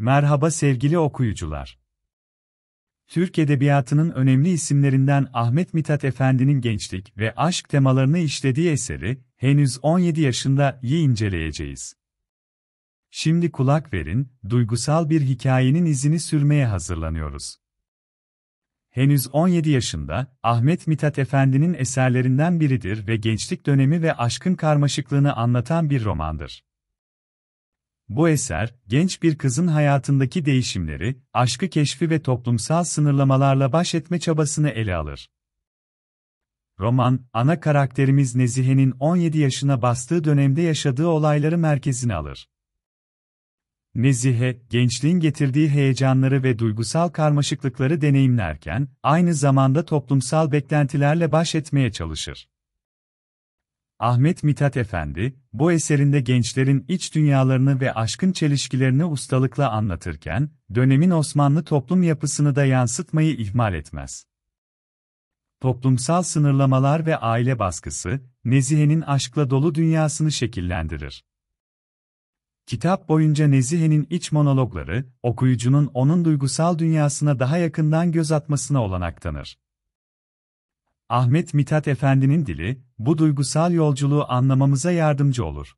Merhaba sevgili okuyucular. Türk Edebiyatı'nın önemli isimlerinden Ahmet Mithat Efendi'nin gençlik ve aşk temalarını işlediği eseri, henüz 17 yaşında iyi inceleyeceğiz. Şimdi kulak verin, duygusal bir hikayenin izini sürmeye hazırlanıyoruz. Henüz 17 yaşında, Ahmet Mithat Efendi'nin eserlerinden biridir ve gençlik dönemi ve aşkın karmaşıklığını anlatan bir romandır. Bu eser, genç bir kızın hayatındaki değişimleri, aşkı keşfi ve toplumsal sınırlamalarla baş etme çabasını ele alır. Roman, ana karakterimiz Nezihe'nin 17 yaşına bastığı dönemde yaşadığı olayları merkezine alır. Nezihe, gençliğin getirdiği heyecanları ve duygusal karmaşıklıkları deneyimlerken, aynı zamanda toplumsal beklentilerle baş etmeye çalışır. Ahmet Mithat Efendi, bu eserinde gençlerin iç dünyalarını ve aşkın çelişkilerini ustalıkla anlatırken, dönemin Osmanlı toplum yapısını da yansıtmayı ihmal etmez. Toplumsal sınırlamalar ve aile baskısı, Nezihe'nin aşkla dolu dünyasını şekillendirir. Kitap boyunca Nezihe'nin iç monologları, okuyucunun onun duygusal dünyasına daha yakından göz atmasına olanak tanır. Ahmet Mithat Efendi'nin dili, bu duygusal yolculuğu anlamamıza yardımcı olur.